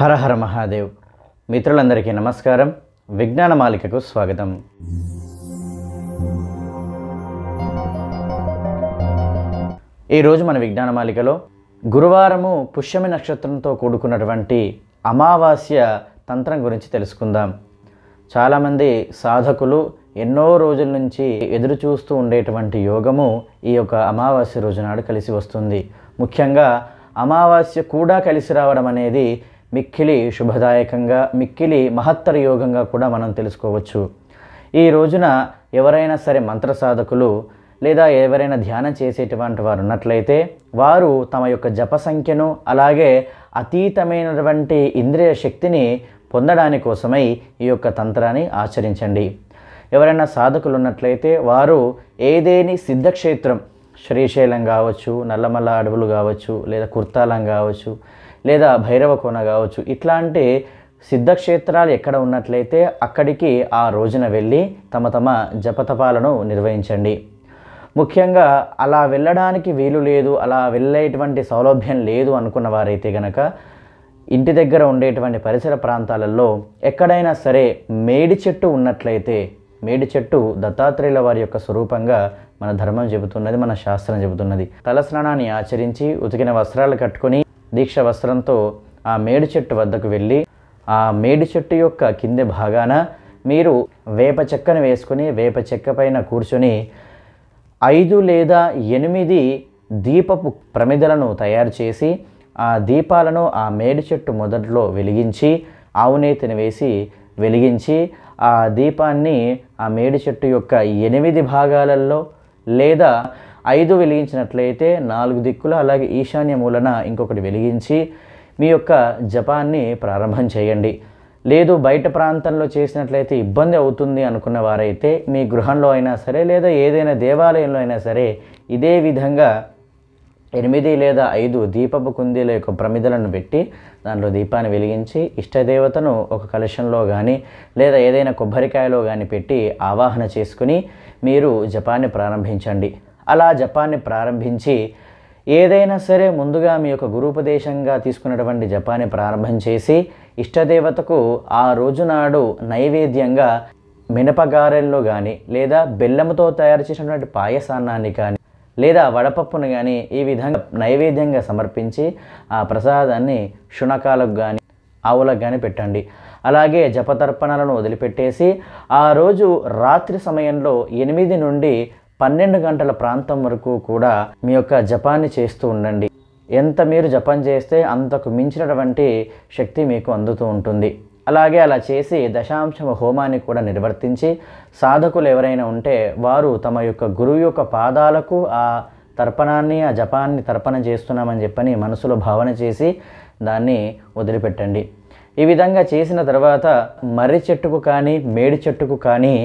హరహర మహాదేవ్ మిత్రులందరికీ నమస్కారం విజ్ఞానమాలికకు స్వాగతం ఈరోజు మన విజ్ఞానమాలికలో గురువారము పుష్యమి నక్షత్రంతో కూడుకున్నటువంటి అమావాస్య తంత్రం గురించి తెలుసుకుందాం చాలామంది సాధకులు ఎన్నో రోజుల నుంచి ఎదురు చూస్తూ ఉండేటువంటి యోగము ఈ యొక్క అమావాస్య రోజునాడు కలిసి వస్తుంది ముఖ్యంగా అమావాస్య కూడా కలిసి రావడం అనేది మిక్కిలి శుభదాయకంగా మిక్కిలి మహత్తర యోగంగా కూడా మనం తెలుసుకోవచ్చు ఈ రోజున ఎవరైనా సరే మంత్ర సాధకులు లేదా ఎవరైనా ధ్యానం చేసేటువంటి వారు ఉన్నట్లయితే వారు తమ యొక్క జప సంఖ్యను అలాగే అతీతమైనటువంటి ఇంద్రియ శక్తిని పొందడాని కోసమై ఈ యొక్క తంత్రాన్ని ఆచరించండి ఎవరైనా సాధకులు ఉన్నట్లయితే వారు ఏదేని సిద్ధక్షేత్రం శ్రీశైలం కావచ్చు నల్లమల్ల అడవులు కావచ్చు లేదా కుర్తాలం కావచ్చు లేదా భైరవ కోన కావచ్చు ఇట్లాంటి సిద్ధక్షేత్రాలు ఎక్కడ ఉన్నట్లయితే అక్కడికి ఆ రోజున వెళ్ళి తమ తమ జపతపాలను నిర్వహించండి ముఖ్యంగా అలా వెళ్ళడానికి వీలు లేదు అలా వెళ్ళేటువంటి సౌలభ్యం లేదు అనుకున్న వారైతే గనక ఇంటి దగ్గర ఉండేటువంటి పరిసర ప్రాంతాలలో ఎక్కడైనా సరే మేడి చెట్టు ఉన్నట్లయితే మేడి చెట్టు దత్తాత్రేయుల వారి యొక్క స్వరూపంగా మన ధర్మం చెబుతున్నది మన శాస్త్రం చెబుతున్నది తలస్నానాన్ని ఆచరించి ఉతికిన వస్త్రాలు కట్టుకొని దీక్ష వస్త్రంతో ఆ మేడి చెట్టు వద్దకు వెళ్ళి ఆ మేడి చెట్టు యొక్క కింది భాగాన మీరు వేప చెక్కను వేసుకుని వేప చెక్క పైన కూర్చొని ఐదు లేదా ఎనిమిది దీపపు ప్రమిదలను తయారు చేసి ఆ దీపాలను ఆ మేడి చెట్టు మొదట్లో వెలిగించి ఆవునేతిని వేసి వెలిగించి ఆ దీపాన్ని ఆ మేడి చెట్టు యొక్క ఎనిమిది భాగాలలో లేదా ఐదు వెలిగించినట్లయితే నాలుగు దిక్కులు అలాగే ఈశాన్య మూలన ఇంకొకటి వెలిగించి మీ యొక్క జపాన్ని ప్రారంభం చేయండి లేదు బయట ప్రాంతంలో చేసినట్లయితే ఇబ్బంది అవుతుంది అనుకున్న వారైతే మీ గృహంలో అయినా సరే లేదా ఏదైనా దేవాలయంలో అయినా సరే ఇదే విధంగా ఎనిమిది లేదా ఐదు దీపపు కుందీల యొక్క ప్రమిదలను పెట్టి దాంట్లో దీపాన్ని వెలిగించి ఇష్టదేవతను ఒక కలశంలో కానీ లేదా ఏదైనా కొబ్బరికాయలో కానీ పెట్టి ఆవాహన చేసుకుని మీరు జపాన్ని ప్రారంభించండి అలా జపాన్ని ప్రారంభించి ఏదైనా సరే ముందుగా మీ యొక్క గురుపదేశంగా తీసుకున్నటువంటి జపాన్ని ప్రారంభం చేసి ఇష్టదేవతకు ఆ రోజునాడు నైవేద్యంగా మినపగారెల్లో కానీ లేదా బెల్లంతో తయారు చేసినటువంటి పాయసాన్నాన్ని కానీ లేదా వడపప్పును కానీ ఈ విధంగా నైవేద్యంగా సమర్పించి ఆ ప్రసాదాన్ని శునకాలకు కానీ ఆవులకు కానీ పెట్టండి అలాగే జపతర్పణలను వదిలిపెట్టేసి ఆ రోజు రాత్రి సమయంలో ఎనిమిది నుండి పన్నెండు గంటల ప్రాంతం వరకు కూడా మీ యొక్క జపాన్ని చేస్తూ ఉండండి ఎంత మీరు జపం చేస్తే అంతకు మించినటువంటి శక్తి మీకు అందుతూ ఉంటుంది అలాగే అలా చేసి దశాంశం హోమాన్ని కూడా నిర్వర్తించి సాధకులు ఎవరైనా ఉంటే వారు తమ యొక్క గురువు యొక్క పాదాలకు ఆ తర్పణాన్ని ఆ జపాన్ని తర్పణ చేస్తున్నామని చెప్పని మనసులో భావన చేసి దాన్ని వదిలిపెట్టండి ఈ విధంగా చేసిన తర్వాత మర్రి చెట్టుకు కానీ మేడి చెట్టుకు కానీ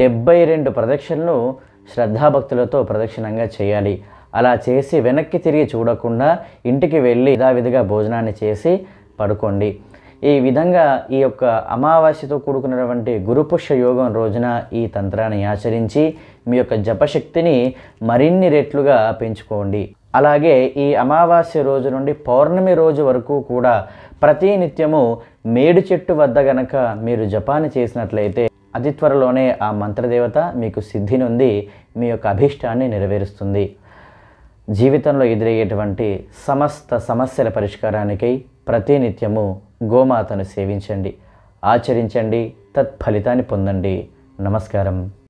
డెబ్బై రెండు ప్రదక్షిణలు శ్రద్ధాభక్తులతో ప్రదక్షిణంగా చేయాలి అలా చేసి వెనక్కి తిరిగి చూడకుండా ఇంటికి వెళ్ళి యథావిధిగా భోజనాన్ని చేసి పడుకోండి ఈ విధంగా ఈ యొక్క అమావాస్యతో కూడుకున్నటువంటి గురుపుష్య యోగం రోజున ఈ తంత్రాన్ని ఆచరించి మీ యొక్క జపశక్తిని మరిన్ని రెట్లుగా పెంచుకోండి అలాగే ఈ అమావాస్య రోజు నుండి పౌర్ణమి రోజు వరకు కూడా నిత్యము మేడు చెట్టు వద్ద గనక మీరు జపాన్ని చేసినట్లయితే అతి త్వరలోనే ఆ మంత్రదేవత మీకు సిద్ధి నుండి మీ యొక్క అభీష్టాన్ని నెరవేరుస్తుంది జీవితంలో ఎదురయ్యేటువంటి సమస్త సమస్యల పరిష్కారానికై ప్రతినిత్యము గోమాతను సేవించండి ఆచరించండి తత్ఫలితాన్ని పొందండి నమస్కారం